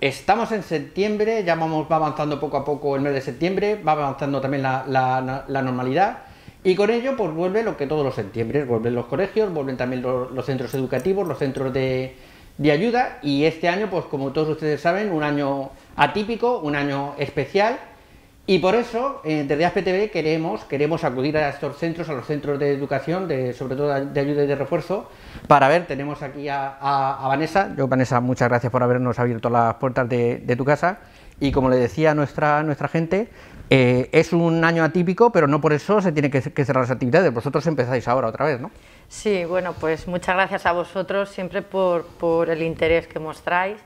Estamos en septiembre, ya vamos, va avanzando poco a poco el mes de septiembre, va avanzando también la, normalidad y con ello pues vuelve lo que todos los septiembre, vuelven los colegios, vuelven también los, centros educativos, los centros de, de, ayuda y este año pues como todos ustedes saben un año atípico, un año especial y por eso, eh, desde ASPTV queremos, queremos acudir a estos centros, a los centros de educación, sobre todo de ayuda y de refuerzo, para ver, tenemos aquí a, Vanessa. Yo, Vanessa, muchas gracias por habernos abierto las puertas de, tu casa. Y como le decía nuestra, nuestra gente, eh, es un año atípico, pero no por eso se tiene que, cerrar las actividades. Vosotros empezáis ahora otra vez, ¿no? Sí, bueno, pues muchas gracias a vosotros siempre por el interés que mostráis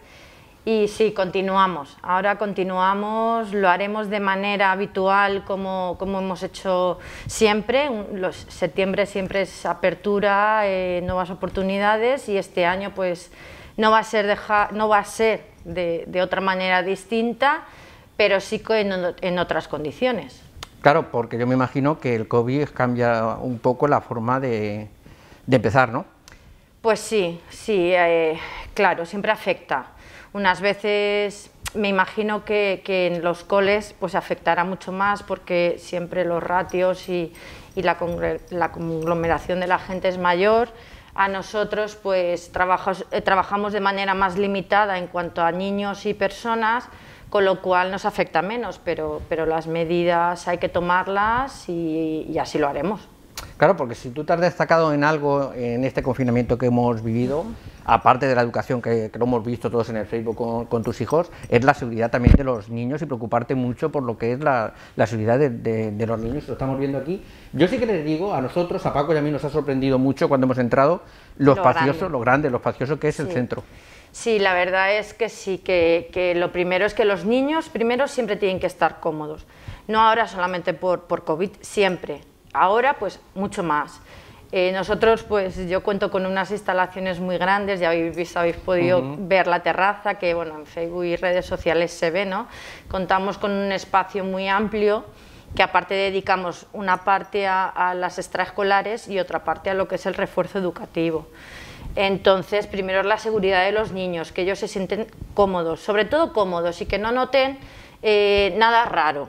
y sí, continuamos. Ahora continuamos, lo haremos de manera habitual como, hemos hecho siempre. Los, septiembre siempre es apertura, eh, nuevas oportunidades y este año pues no va a ser, deja, no va a ser de, otra manera distinta, pero sí en, en otras condiciones. Claro, porque yo me imagino que el COVID cambia un poco la forma de, de empezar, ¿no? Pues sí, sí, eh, claro, siempre afecta. Unas veces me imagino que, en los coles pues afectará mucho más porque siempre los ratios y, la, conglomeración de la gente es mayor. A nosotros pues eh, trabajamos de manera más limitada en cuanto a niños y personas, con lo cual nos afecta menos, pero, pero las medidas hay que tomarlas y, y así lo haremos. Claro, porque si tú te has destacado en algo en este confinamiento que hemos vivido, aparte de la educación que, lo hemos visto todos en el Facebook con, tus hijos, es la seguridad también de los niños y preocuparte mucho por lo que es la, seguridad de, los niños, lo estamos viendo aquí. Yo sí que les digo, a nosotros, a Paco y a mí nos ha sorprendido mucho cuando hemos entrado, lo, espacioso, lo grande, lo espacioso que es el centro. Sí, la verdad es que sí, que, lo primero es que los niños primero siempre tienen que estar cómodos. No ahora solamente por, por COVID, siempre. Ahora pues mucho más. Eh, nosotros, pues yo cuento con unas instalaciones muy grandes, ya habéis, habéis podido ver la terraza, que bueno, en Facebook y redes sociales se ve, ¿no? Contamos con un espacio muy amplio, que aparte dedicamos una parte a, las extraescolares y otra parte a lo que es el refuerzo educativo. Entonces, primero es la seguridad de los niños, que ellos se sienten cómodos, sobre todo cómodos, y que no noten eh, nada raro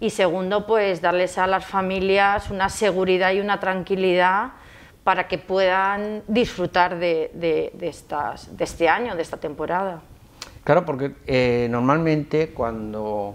y segundo, pues darles a las familias una seguridad y una tranquilidad para que puedan disfrutar de, estas, de este año, de esta temporada. Claro, porque eh, normalmente cuando,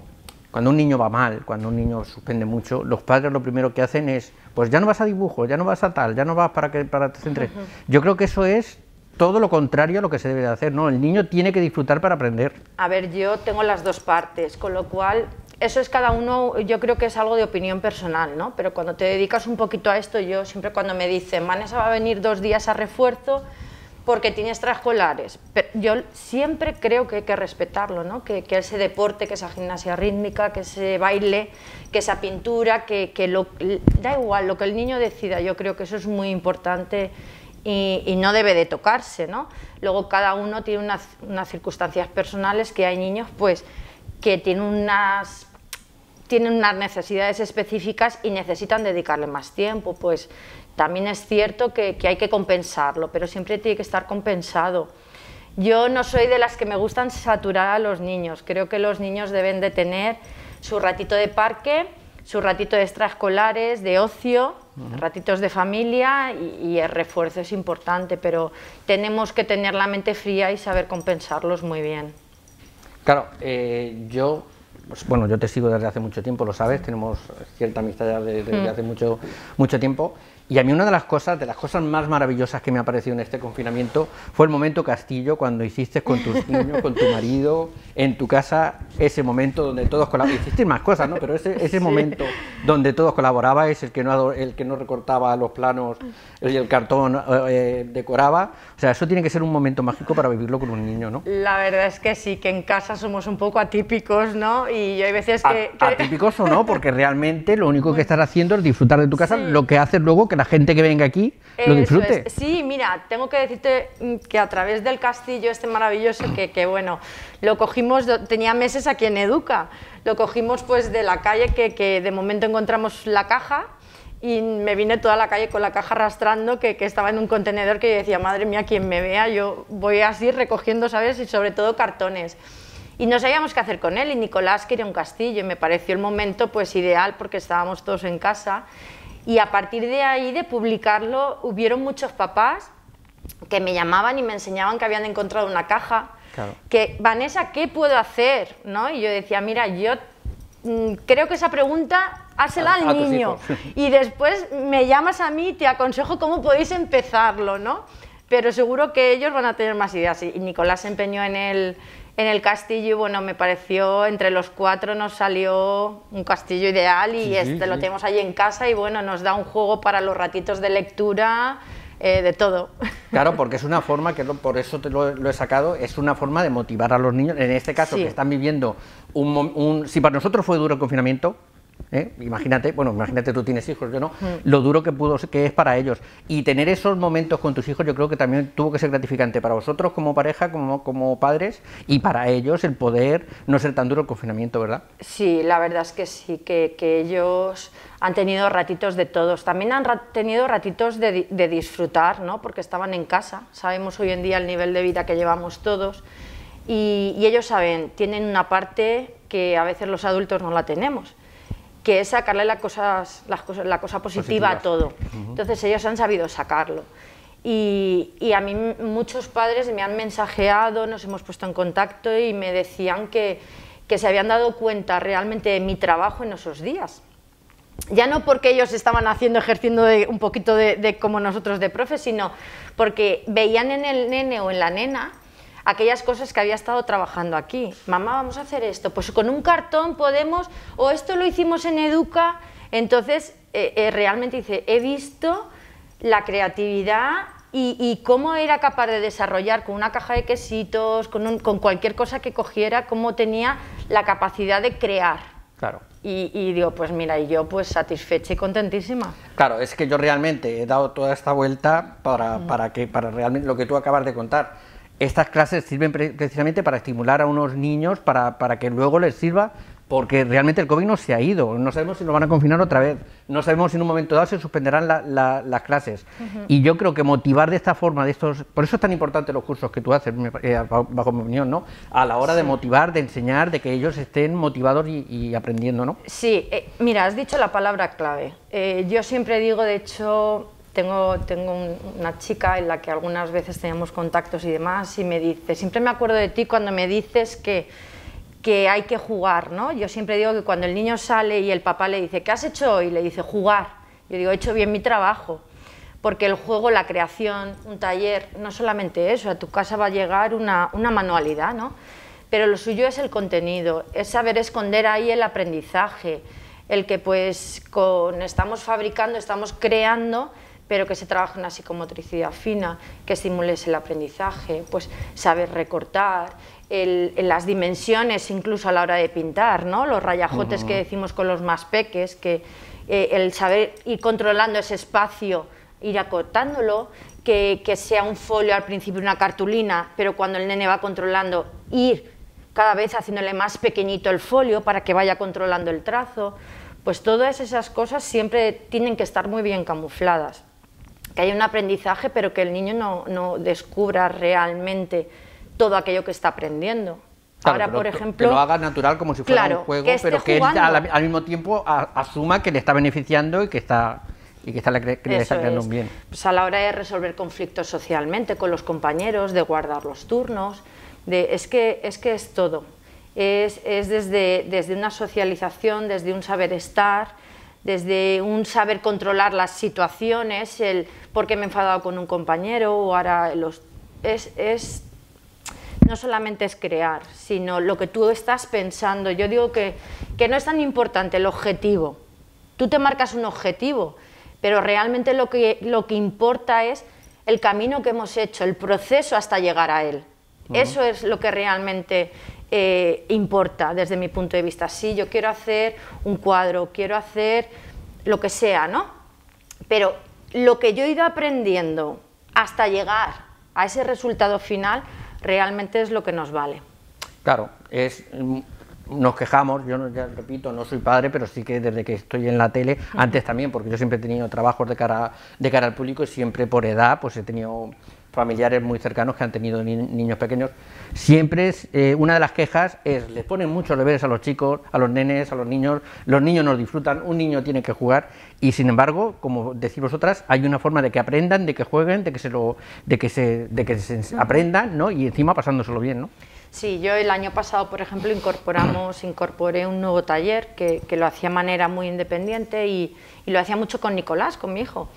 cuando un niño va mal, cuando un niño suspende mucho, los padres lo primero que hacen es, pues ya no vas a dibujo, ya no vas a tal, ya no vas para que para te centres. Yo creo que eso es todo lo contrario a lo que se debe de hacer, ¿no? El niño tiene que disfrutar para aprender. A ver, yo tengo las dos partes, con lo cual eso es cada uno, yo creo que es algo de opinión personal, ¿no? Pero cuando te dedicas un poquito a esto, yo siempre cuando me dicen, Vanessa va a venir dos días a refuerzo porque tienes extraescolares, pero yo siempre creo que hay que respetarlo, ¿no? Que, ese deporte, que esa gimnasia rítmica, que ese baile, que esa pintura, que, da igual lo que el niño decida, yo creo que eso es muy importante y, no debe de tocarse, ¿no? Luego cada uno tiene unas, unas circunstancias personales que hay niños, pues, que tienen unas tienen unas necesidades específicas y necesitan dedicarle más tiempo, pues también es cierto que, hay que compensarlo, pero siempre tiene que estar compensado. Yo no soy de las que me gustan saturar a los niños, creo que los niños deben de tener su ratito de parque, su ratito de extraescolares, de ocio, ratitos de familia y, el refuerzo es importante, pero tenemos que tener la mente fría y saber compensarlos muy bien. Claro, eh, yo pues, bueno, yo te sigo desde hace mucho tiempo, lo sabes, tenemos cierta amistad desde, mm. hace mucho, mucho tiempo. Y a mí una de las cosas, de las cosas más maravillosas que me ha parecido en este confinamiento fue el momento Castillo cuando hiciste con tus niños, con tu marido, en tu casa, ese momento donde todos colaboraban. Hiciste más cosas, ¿no? Pero ese, momento donde todos colaborabais, el que no el que no recortaba los planos mm y el cartón eh, eh, decoraba. O sea, eso tiene que ser un momento mágico para vivirlo con un niño, ¿no? La verdad es que sí, que en casa somos un poco atípicos, ¿no? Y yo hay veces que... Atípicos o no, porque realmente lo único que estás haciendo es disfrutar de tu casa, lo que haces luego que la gente que venga aquí lo disfrute. Sí, mira, tengo que decirte mm, que a través del castillo este maravilloso, que, bueno, lo cogimos, tenía meses aquí en Educa, lo cogimos pues de la calle que, que de momento encontramos la caja y me vine toda la calle con la caja arrastrando que, estaba en un contenedor que yo decía, madre mía, quien me vea, yo voy así recogiendo, ¿sabes? Y sobre todo cartones. Y no sabíamos qué hacer con él y Nicolás quería un castillo y me pareció el momento pues ideal porque estábamos todos en casa y a partir de ahí de publicarlo hubieron muchos papás que me llamaban y me enseñaban que habían encontrado una caja que Vanessa, ¿qué puedo hacer? ¿No? Y yo decía, mira, yo Mm, creo que esa pregunta hásela ah, al ah, niño pues. y después me llamas a mí y te aconsejo cómo podéis empezarlo, ¿no? Pero seguro que ellos van a tener más ideas. Y Nicolás se empeñó en el, en el castillo y bueno, me pareció, entre los cuatro nos salió un castillo ideal y este lo tenemos ahí en casa y bueno, nos da un juego para los ratitos de lectura eh, de todo. Claro, porque es una forma, que por eso te lo, he sacado, es una forma de motivar a los niños, en este caso que están viviendo un, Si para nosotros fue duro el confinamiento, ¿eh? Imagínate, bueno, imagínate tú tienes hijos, yo no, mm. lo duro que pudo que es para ellos. Y tener esos momentos con tus hijos, yo creo que también tuvo que ser gratificante para vosotros como pareja, como, como padres, y para ellos el poder no ser tan duro el confinamiento, ¿verdad? Sí, la verdad es que sí, que, que ellos han tenido ratitos de todos, también han tenido ratitos de, disfrutar, ¿no? porque estaban en casa, sabemos hoy en día el nivel de vida que llevamos todos, y, ellos saben, tienen una parte que a veces los adultos no la tenemos, que es sacarle la, cosas, la cosa positiva a todo. Entonces ellos han sabido sacarlo. Y, a mí muchos padres me han mensajeado, nos hemos puesto en contacto y me decían que se habían dado cuenta realmente de mi trabajo en esos días ya no porque ellos estaban haciendo, ejerciendo un poquito de, como nosotros de profe, sino porque veían en el nene o en la nena aquellas cosas que había estado trabajando aquí. Mamá, vamos a hacer esto. Pues con un cartón podemos, o esto lo hicimos en Educa. Entonces, eh, eh, realmente dice, he visto la creatividad y, cómo era capaz de desarrollar con una caja de quesitos, con cualquier cosa que cogiera, cómo tenía la capacidad de crear. Claro. Y, digo, pues mira, y yo pues satisfecha y contentísima. Claro, es que yo realmente he dado toda esta vuelta para, mm. para que, para realmente lo que tú acabas de contar. Estas clases sirven precisamente para estimular a unos niños para, para que luego les sirva porque realmente el COVID no se ha ido, no sabemos si nos van a confinar otra vez, no sabemos si en un momento dado se suspenderán las clases. Y yo creo que motivar de esta forma, de estos, por eso es tan importante los cursos que tú haces, eh, bajo mi opinión, ¿no? A la hora de motivar, de enseñar, de que ellos estén motivados y, aprendiendo, ¿no? Sí, eh, mira, has dicho la palabra clave. Eh, yo siempre digo, de hecho, tengo, tengo una chica en la que algunas veces teníamos contactos y demás, y me dice, siempre me acuerdo de ti cuando me dices que que hay que jugar, Yo siempre digo que cuando el niño sale y el papá le dice, ¿qué has hecho hoy? Le dice, jugar. Yo digo, he hecho bien mi trabajo, porque el juego, la creación, un taller, no solamente eso, a tu casa va a llegar una, manualidad, ¿no? Pero lo suyo es el contenido, es saber esconder ahí el aprendizaje, el que pues con, estamos fabricando, estamos creando, pero que se trabaje una psicomotricidad fina, que estimules el aprendizaje, pues saber recortar, en las dimensiones incluso a la hora de pintar, los rayajotes que decimos con los más peques, que eh, el saber ir controlando ese espacio, ir acotándolo, que, sea un folio al principio, una cartulina, pero cuando el nene va controlando, ir cada vez haciéndole más pequeñito el folio para que vaya controlando el trazo, pues todas esas cosas siempre tienen que estar muy bien camufladas, que haya un aprendizaje pero que el niño no descubra realmente todo aquello que está aprendiendo. Ahora, por ejemplo. Que lo haga natural como si fuera un juego, pero que al, mismo tiempo asuma que le está beneficiando y que está. Y que está, le está creando un bien. Pues a la hora de resolver conflictos socialmente con los compañeros, de guardar los turnos, de, es, que, es que es todo. Es, es desde, desde una socialización, desde un saber estar, desde un saber controlar las situaciones, el por qué me he enfadado con un compañero o ahora los... Es, es no solamente es crear, sino lo que tú estás pensando. Yo digo que, que no es tan importante el objetivo. Tú te marcas un objetivo, pero realmente lo que, lo que importa es el camino que hemos hecho, el proceso hasta llegar a él. Eso es lo que realmente eh, importa desde mi punto de vista. Sí, yo quiero hacer un cuadro, quiero hacer lo que sea, ¿no? Pero lo que yo he ido aprendiendo hasta llegar a ese resultado final realmente es lo que nos vale. Claro, es mm, nos quejamos, yo ya repito, no soy padre, pero sí que desde que estoy en la tele, antes también, porque yo siempre he tenido trabajos de cara, de cara al público y siempre por edad, pues he tenido familiares muy cercanos que han tenido niños pequeños, siempre es, eh, una de las quejas es, les ponen muchos deberes a los chicos, a los nenes, a los niños, los niños no disfrutan, un niño tiene que jugar y sin embargo, como decís vosotras, hay una forma de que aprendan, de que jueguen, de que se, lo, de que se, de que se aprendan ¿no? y encima pasándoselo bien. ¿no? Sí, yo el año pasado, por ejemplo, incorporamos, incorporé un nuevo taller que, que lo hacía de manera muy independiente y lo hacía mucho con Nicolás, con mi hijo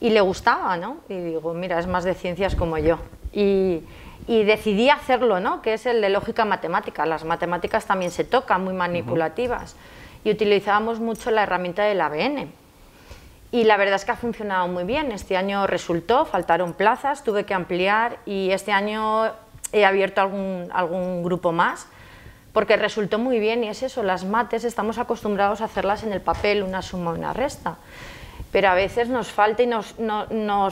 y le gustaba, ¿no? Y digo, mira, es más de ciencias como yo. Y, decidí hacerlo, ¿no? Que es el de lógica matemática. Las matemáticas también se tocan, muy manipulativas. Y utilizábamos mucho la herramienta del ABN. Y la verdad es que ha funcionado muy bien. Este año resultó, faltaron plazas, tuve que ampliar y este año he abierto algún, algún grupo más porque resultó muy bien y es eso, las mates estamos acostumbrados a hacerlas en el papel, una suma, una resta pero a veces nos falta y nos,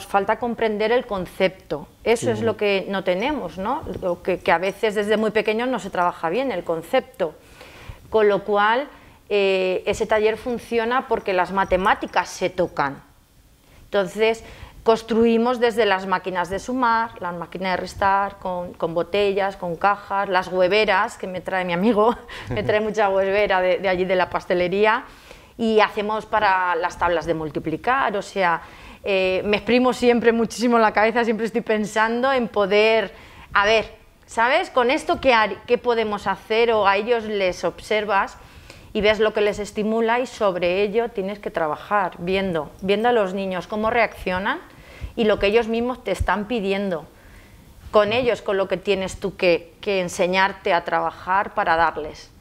falta comprender el concepto. Eso es lo que no tenemos, ¿no? Lo que, a veces desde muy pequeño no se trabaja bien, el concepto. Con lo cual, eh, ese taller funciona porque las matemáticas se tocan. Entonces, construimos desde las máquinas de sumar, las máquinas de restar, con, botellas, con cajas, las hueveras, que me trae mi amigo, me trae mucha huevera de allí de la pastelería y hacemos para las tablas de multiplicar, o sea, eh, me exprimo siempre muchísimo la cabeza, siempre estoy pensando en poder, a ver, ¿sabes? Con esto, ¿qué, qué podemos hacer? O a ellos les observas y ves lo que les estimula y sobre ello tienes que trabajar, viendo, viendo a los niños cómo reaccionan y lo que ellos mismos te están pidiendo. Con ellos, con lo que tienes tú que enseñarte a trabajar para darles.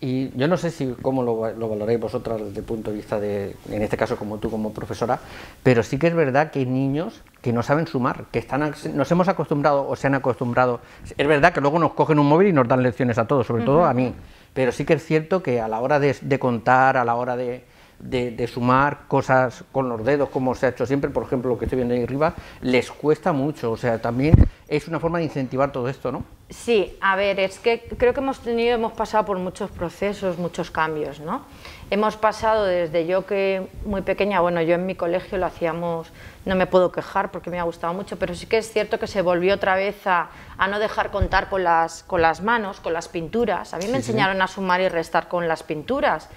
Y yo no sé si cómo lo, lo valoráis vosotras desde el punto de vista de, en este caso como tú como profesora, pero sí que es verdad que hay niños que no saben sumar, que están, nos hemos acostumbrado o se han acostumbrado. Es verdad que luego nos cogen un móvil y nos dan lecciones a todos, sobre todo a mí, pero sí que es cierto que a la hora de contar, a la hora de, de, sumar cosas con los dedos, como se ha hecho siempre, por ejemplo, lo que estoy viendo ahí arriba, les cuesta mucho. O sea, también es una forma de incentivar todo esto, ¿no? Sí, a ver, es que creo que hemos tenido, hemos pasado por muchos procesos, muchos cambios, ¿no? Hemos pasado desde yo que muy pequeña, bueno, yo en mi colegio lo hacíamos, no me puedo quejar porque me ha gustado mucho, pero sí que es cierto que se volvió otra vez a, no dejar contar con las, con las manos, con las pinturas. A mí me enseñaron a sumar y restar con las pinturas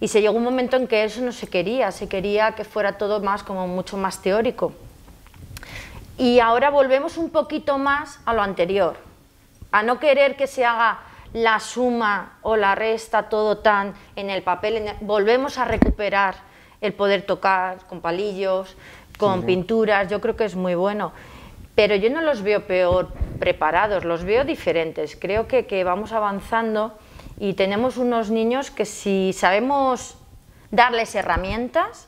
y se llegó un momento en que eso no se quería, se quería que fuera todo más como mucho más teórico. Y ahora volvemos un poquito más a lo anterior, a no querer que se haga la suma o la resta todo tan en el papel, volvemos a recuperar el poder tocar con palillos, con pinturas, yo creo que es muy bueno. Pero yo no los veo peor preparados, los veo diferentes. Creo que, que vamos avanzando y tenemos unos niños que si sabemos darles herramientas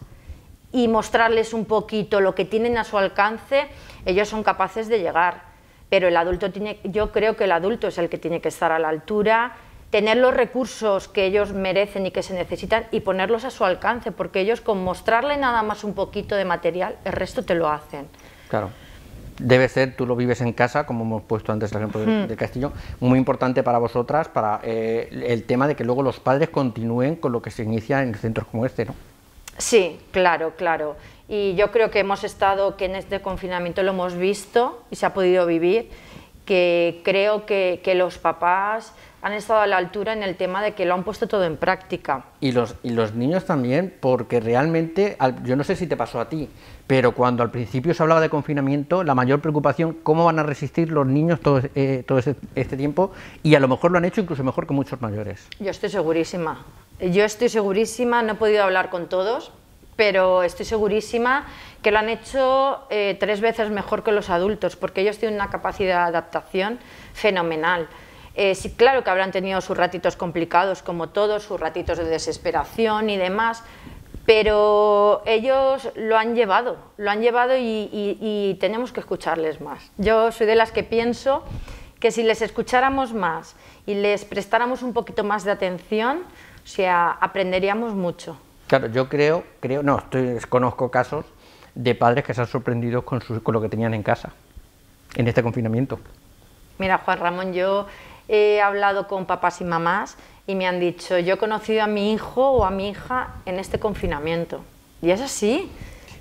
y mostrarles un poquito lo que tienen a su alcance, ellos son capaces de llegar. Pero el adulto tiene, yo creo que el adulto es el que tiene que estar a la altura, tener los recursos que ellos merecen y que se necesitan y ponerlos a su alcance, porque ellos con mostrarle nada más un poquito de material, el resto te lo hacen. Claro debe ser, tú lo vives en casa, como hemos puesto antes el ejemplo del hmm. Castillo, muy importante para vosotras, para eh, el tema de que luego los padres continúen con lo que se inicia en centros como este, ¿no? Sí, claro, claro. Y yo creo que hemos estado, que en este confinamiento lo hemos visto y se ha podido vivir, que creo que, los papás han estado a la altura en el tema de que lo han puesto todo en práctica. Y los, y los niños también, porque realmente, yo no sé si te pasó a ti, pero cuando al principio se hablaba de confinamiento, la mayor preocupación, cómo van a resistir los niños todo, eh, este, tiempo, y a lo mejor lo han hecho incluso mejor que muchos mayores. Yo estoy segurísima, yo estoy segurísima, no he podido hablar con todos, pero estoy segurísima que lo han hecho eh, tres veces mejor que los adultos, porque ellos tienen una capacidad de adaptación fenomenal. Eh, sí, claro que habrán tenido sus ratitos complicados, como todos, sus ratitos de desesperación y demás, pero ellos lo han llevado, lo han llevado y, tenemos que escucharles más. Yo soy de las que pienso que si les escucháramos más y les prestáramos un poquito más de atención, o sea, aprenderíamos mucho. Claro, yo creo, creo, no, estoy, conozco casos de padres que se han sorprendido con lo que tenían en casa, en este confinamiento. Mira, Juan Ramón, yo he hablado con papás y mamás y me han dicho, yo he conocido a mi hijo o a mi hija en este confinamiento. Y es así,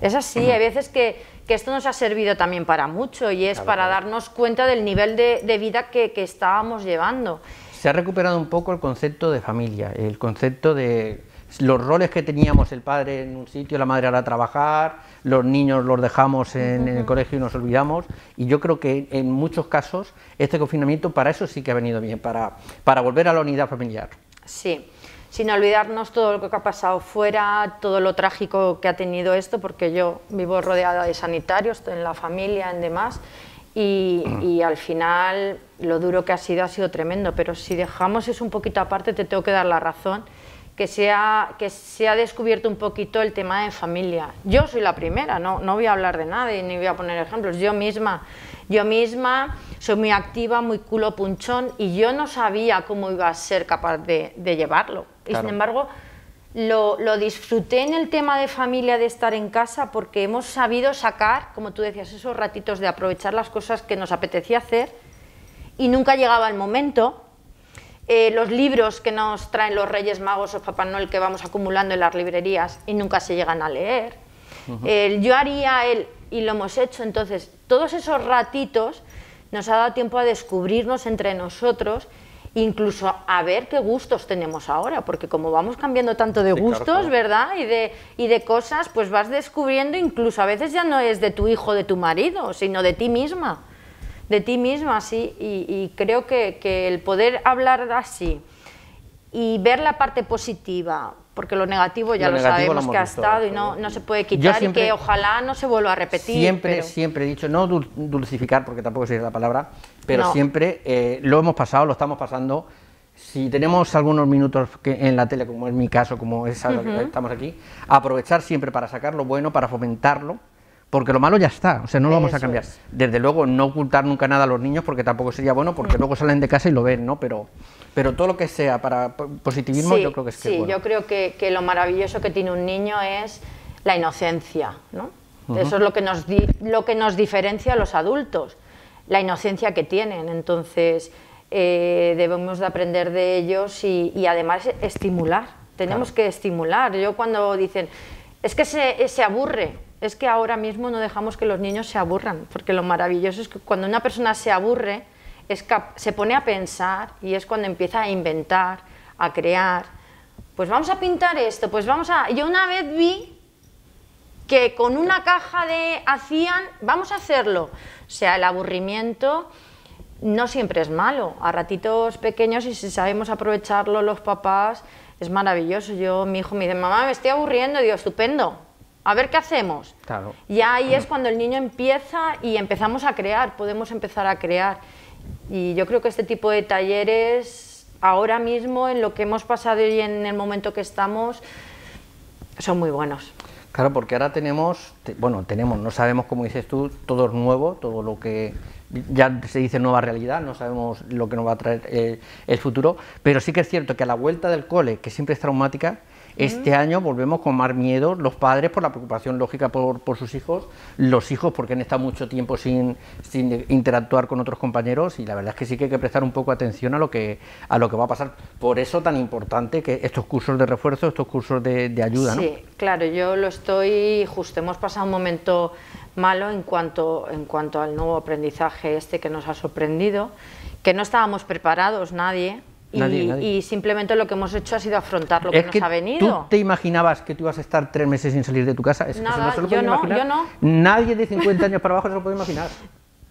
es así. Hay veces que, esto nos ha servido también para mucho y es para darnos cuenta del nivel de, vida que estábamos llevando. Se ha recuperado un poco el concepto de familia, el concepto de los roles que teníamos, el padre en un sitio, la madre ahora a trabajar, los niños los dejamos en, el colegio y nos olvidamos. Y yo creo que en muchos casos este confinamiento para eso sí que ha venido bien, para, volver a la unidad familiar. Sí, sin olvidarnos todo lo que ha pasado fuera, todo lo trágico que ha tenido esto, porque yo vivo rodeada de sanitarios, en la familia, en demás. Y, y, al final lo duro que ha sido ha sido tremendo, pero si dejamos eso un poquito aparte, te tengo que dar la razón que se, ha, que se ha descubierto un poquito el tema de familia. Yo soy la primera, no, no voy a hablar de nadie ni voy a poner ejemplos. Yo misma, yo misma soy muy activa, muy culo punchón y yo no sabía cómo iba a ser capaz de, llevarlo. Y sin embargo, lo, lo, disfruté en el tema de familia, de estar en casa, porque hemos sabido sacar, como tú decías, esos ratitos de aprovechar las cosas que nos apetecía hacer y nunca llegaba el momento eh, los libros que nos traen los Reyes Magos o Papá Noel que vamos acumulando en las librerías y nunca se llegan a leer. yo haría él y lo hemos hecho, entonces todos esos ratitos nos ha dado tiempo a descubrirnos entre nosotros, incluso a ver qué gustos tenemos ahora, porque como vamos cambiando tanto de gustos, ¿verdad? Y de, y de cosas, pues vas descubriendo, incluso a veces ya no es de tu hijo, de tu marido, sino de ti misma de ti mismo así y, creo que, que, el poder hablar así y ver la parte positiva, porque lo negativo ya lo, sabemos que ha estado y no, no, se puede quitar y que ojalá no se vuelva a repetir. Siempre, siempre he dicho, no dulcificar, porque tampoco sería la palabra, pero siempre eh, lo hemos pasado, lo estamos pasando. Si tenemos algunos minutos en la tele, como es mi caso, como es que estamos aquí, aprovechar siempre para sacar lo bueno, para fomentarlo porque lo malo ya está, o sea, no lo vamos a cambiar. Desde luego, no ocultar nunca nada a los niños, porque tampoco sería bueno, porque luego salen de casa y lo ven, ¿no? Pero, pero todo lo que sea para positivismo, yo creo que es que. Sí, yo creo que, lo maravilloso que tiene un niño es la inocencia, ¿no? Eso es lo que, nos lo que nos diferencia a los adultos, la inocencia que tienen. Entonces, eh, debemos de aprender de ellos y, además estimular. Tenemos que estimular. Yo cuando dicen, es que se, se aburre, es que ahora mismo no dejamos que los niños se aburran, porque lo maravilloso es que cuando una persona se aburre, se pone a pensar y es cuando empieza a inventar, a crear. Pues vamos a pintar esto, pues vamos a... Yo una vez vi que con una caja de hacían, vamos a hacerlo. O sea, el aburrimiento no siempre es malo. A ratitos pequeños y si sabemos aprovecharlo los papás, es maravilloso. Yo, mi hijo me dice, mamá, me estoy aburriendo. Digo, estupendo, a ver qué hacemos. Claro. Y ahí es cuando el niño empieza y empezamos a crear, podemos empezar a crear. Y yo creo que este tipo de talleres, ahora mismo, en lo que hemos pasado y en el momento que estamos, son muy buenos. Claro, porque ahora tenemos, bueno, tenemos, no sabemos, como dices tú, todo es nuevo, todo lo que ya se dice nueva realidad, no sabemos lo que nos va a traer eh, el futuro, pero sí que es cierto que a la vuelta del cole, que siempre es traumática, este año volvemos con más miedo, los padres por la preocupación lógica por, sus hijos, los hijos porque han estado mucho tiempo sin, sin, interactuar con otros compañeros y la verdad es que sí que hay que prestar un poco atención a lo que, a lo que va a pasar. Por eso tan importante que estos cursos de refuerzo, estos cursos de, de ayuda. Sí, claro, yo lo estoy justo, hemos pasado un momento malo en cuanto, en cuanto al nuevo aprendizaje este que nos ha sorprendido, que no estábamos preparados nadie y, simplemente lo que hemos hecho ha sido afrontar lo que, nos ha venido. ¿Tú te imaginabas que tú ibas a estar tres meses sin salir de tu casa? no yo, no, Nadie de 50 años para abajo se lo puede imaginar.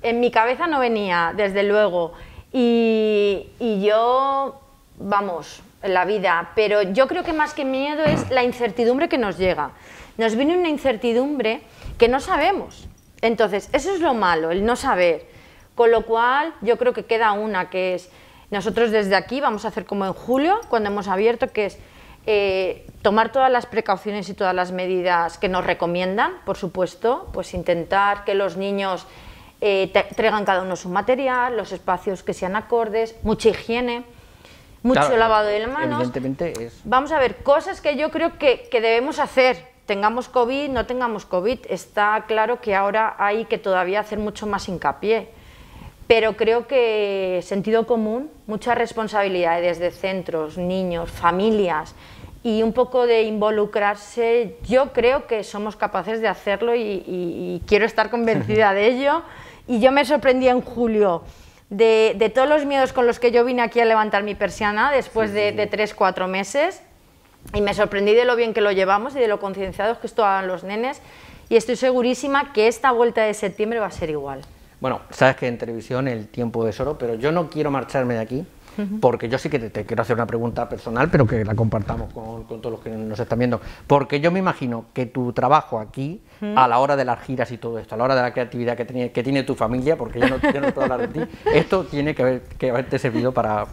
En mi cabeza no venía, desde luego. Y, y yo, vamos, en la vida. Pero yo creo que más que miedo es la incertidumbre que nos llega. Nos viene una incertidumbre que no sabemos. Entonces, eso es lo malo, el no saber. Con lo cual, yo creo que queda una que es nosotros desde aquí vamos a hacer como en julio, cuando hemos abierto, que es eh, tomar todas las precauciones y todas las medidas que nos recomiendan, por supuesto, pues intentar que los niños eh, traigan cada uno su material, los espacios que sean acordes, mucha higiene, mucho lavado de manos. Evidentemente es. Vamos a ver, cosas que yo creo que, que debemos hacer, tengamos COVID, no tengamos COVID, está claro que ahora hay que todavía hacer mucho más hincapié pero creo que sentido común, mucha responsabilidad desde centros, niños, familias y un poco de involucrarse, yo creo que somos capaces de hacerlo y, quiero estar convencida de ello. Y yo me sorprendí en julio de, todos los miedos con los que yo vine aquí a levantar mi persiana después de, de tres, cuatro meses y me sorprendí de lo bien que lo llevamos y de lo concienciados que estaban los nenes y estoy segurísima que esta vuelta de septiembre va a ser igual. Bueno, sabes que en televisión el tiempo es oro, pero yo no quiero marcharme de aquí porque yo sí que te, quiero hacer una pregunta personal, pero que la compartamos con, todos los que nos están viendo, porque yo me imagino que tu trabajo aquí, a la hora de las giras y todo esto, a la hora de la creatividad que, tiene, tu familia, porque yo no, puedo hablar de ti, esto tiene que, haberte servido para,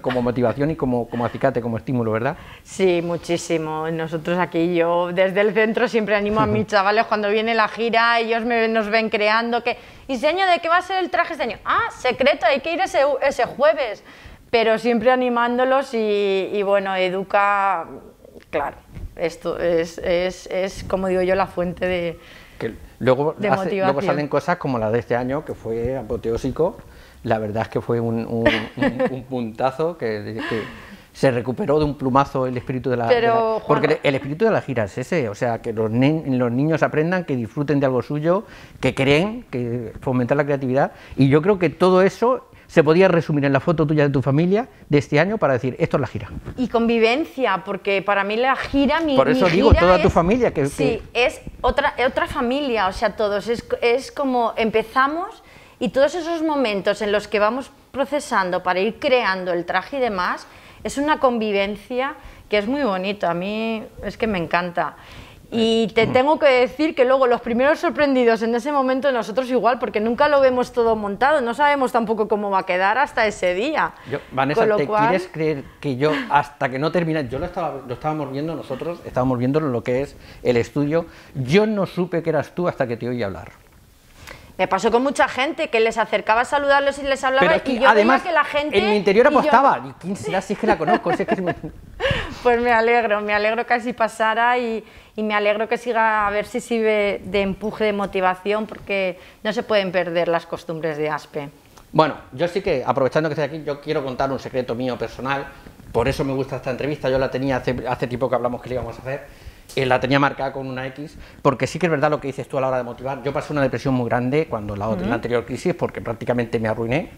como motivación y como, acicate, como estímulo, ¿verdad? Sí, muchísimo. Nosotros aquí, yo desde el centro siempre animo a mis chavales cuando viene la gira, ellos nos ven creando que diseño de qué va a ser el traje este año. Ah, secreto, hay que ir ese, ese jueves pero siempre animándolos y, bueno, educa, claro, esto es, como digo yo, la fuente de... Que luego, luego salen cosas como la de este año, que fue apoteósico, la verdad es que fue un, puntazo que, se recuperó de un plumazo el espíritu de la, porque el espíritu de la gira es ese, o sea, que los, los niños aprendan, que disfruten de algo suyo, que creen, que fomentan la creatividad y yo creo que todo eso se podía resumir en la foto tuya de tu familia de este año para decir, esto es la gira. Y convivencia, porque para mí la gira, mi Por eso digo, toda tu familia. sí, es otra, otra familia, o sea, todos. Es, es como empezamos y todos esos momentos en los que vamos procesando para ir creando el traje y demás, es una convivencia que es muy bonito, a mí es que me encanta. Y te tengo que decir que luego los primeros sorprendidos en ese momento nosotros igual, porque nunca lo vemos todo montado, no sabemos tampoco cómo va a quedar hasta ese día. Yo, Vanessa, cual... quieres creer que yo, hasta que no termine, yo lo, estaba, lo estábamos viendo nosotros, estábamos viendo lo que es el estudio, yo no supe que eras tú hasta que te oí hablar. Me pasó con mucha gente que les acercaba a saludarlos y les hablaba y además, que la gente... En mi interior apostaba, y ¿quién es que la conozco? que Pues me alegro, me alegro que así pasara y, me alegro que siga a ver si sirve de empuje, de motivación, porque no se pueden perder las costumbres de ASPE. Bueno, yo sí que, aprovechando que estoy aquí, yo quiero contar un secreto mío personal, por eso me gusta esta entrevista, yo la tenía hace, tiempo que hablamos que la íbamos a hacer, eh, la tenía marcada con una X, porque sí que es verdad lo que dices tú a la hora de motivar, yo pasé una depresión muy grande cuando la, otra, en la anterior crisis, porque prácticamente me arruiné,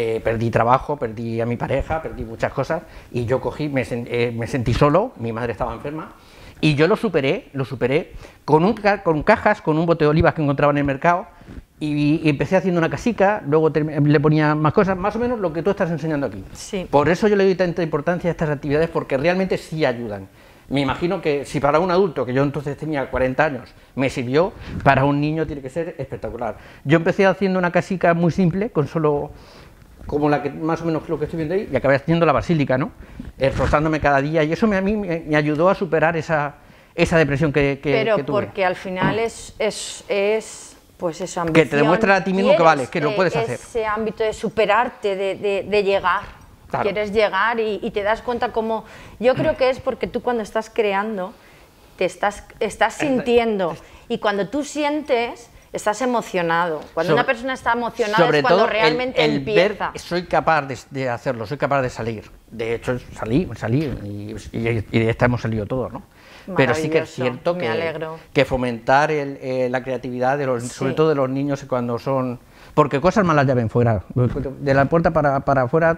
eh, perdí trabajo, perdí a mi pareja, perdí muchas cosas y yo cogí, eh, me, sentí solo, mi madre estaba enferma y yo lo superé, lo superé con, un, con cajas, con un bote de olivas que encontraba en el mercado y, empecé haciendo una casica, luego le ponía más cosas, más o menos lo que tú estás enseñando aquí. Por eso yo le doy tanta importancia a estas actividades porque realmente sí ayudan. Me imagino que si para un adulto, que yo entonces tenía 40 años, me sirvió, para un niño tiene que ser espectacular. Yo empecé haciendo una casica muy simple, con solo como la que más o menos lo que estoy viendo ahí, y acabé haciendo la basílica, ¿no? Esforzándome cada día, y eso me, a mí me, ayudó a superar esa, esa depresión que, que Pero porque al final es, es, es pues Que te demuestra a ti mismo que vale, que lo puedes eh, hacer. Ese ámbito de superarte, de, de, llegar. Quieres llegar y, y, te das cuenta como... Yo creo que es porque tú cuando estás creando, te estás, estás sintiendo. Y cuando tú sientes estás emocionado. Cuando una persona está emocionada es cuando realmente empieza. soy capaz de, hacerlo, soy capaz de salir. De hecho, salí, salí y, y, de esta hemos salido todos, ¿no? Pero sí que siento cierto que, que fomentar eh, la creatividad, de los, sobre todo de los niños cuando son porque cosas malas ya ven fuera. De la puerta para, afuera,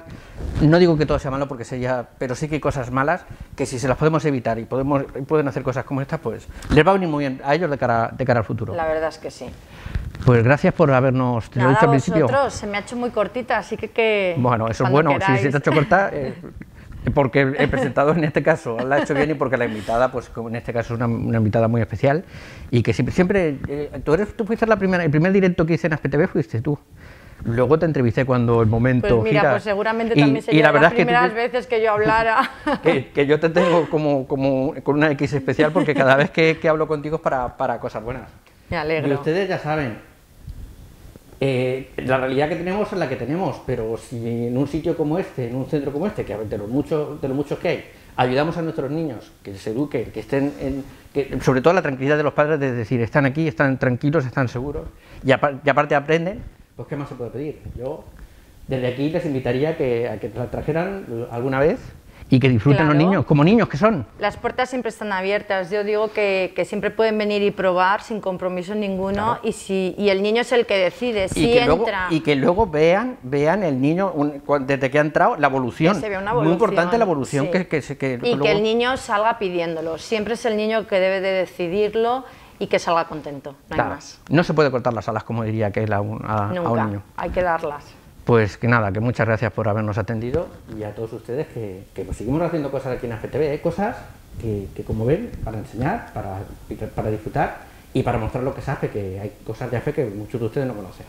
no digo que todo sea malo, porque sea, pero sí que hay cosas malas que si se las podemos evitar y podemos pueden hacer cosas como estas, pues les va a venir muy bien a ellos de cara, de cara al futuro. La verdad es que sí. Pues gracias por habernos, te dicho al se me ha hecho muy cortita, así que... que bueno, eso es bueno, si se te ha hecho corta... Eh, porque el presentador en este caso la ha hecho bien y porque la invitada, pues como en este caso es una, invitada muy especial y que siempre, siempre eh, tú, eres, tú fuiste la primera, el primer directo que hice en ASPTV fuiste tú. Luego te entrevisté cuando el momento. pues, pues seguramente y, también la las primeras que veces que yo hablara. Que, yo te tengo como, como con una X especial porque cada vez que, que hablo contigo es para, para cosas buenas. Me alegro. Y ustedes ya saben, eh, la realidad que tenemos es la que tenemos, pero si en un sitio como este, en un centro como este, que de los muchos, de los muchos que hay, ayudamos a nuestros niños que se eduquen, que estén, en, que, sobre todo la tranquilidad de los padres de decir, están aquí, están tranquilos, están seguros, y, aparte aprenden, pues ¿qué más se puede pedir? Yo desde aquí les invitaría que, a que trajeran alguna vez y que disfruten los niños, como niños que son. Las puertas siempre están abiertas. Yo digo que, que siempre pueden venir y probar sin compromiso ninguno y, si, y el niño es el que decide si y que entra. y que luego vean, vean el niño desde que ha entrado la evolución. Muy importante la evolución que, que, se que Y que el niño salga pidiéndolo. Siempre es el niño que debe de decidirlo y que salga contento. No, más. no se puede cortar las alas, como diría que es a, un niño. Hay que darlas. Pues que nada, que muchas gracias por habernos atendido y a todos ustedes que, pues seguimos haciendo cosas aquí en TV. ¿eh? cosas que, como ven, para enseñar, para, para disfrutar y para mostrar lo que se hace, que hay cosas de AFE que muchos de ustedes no conocen.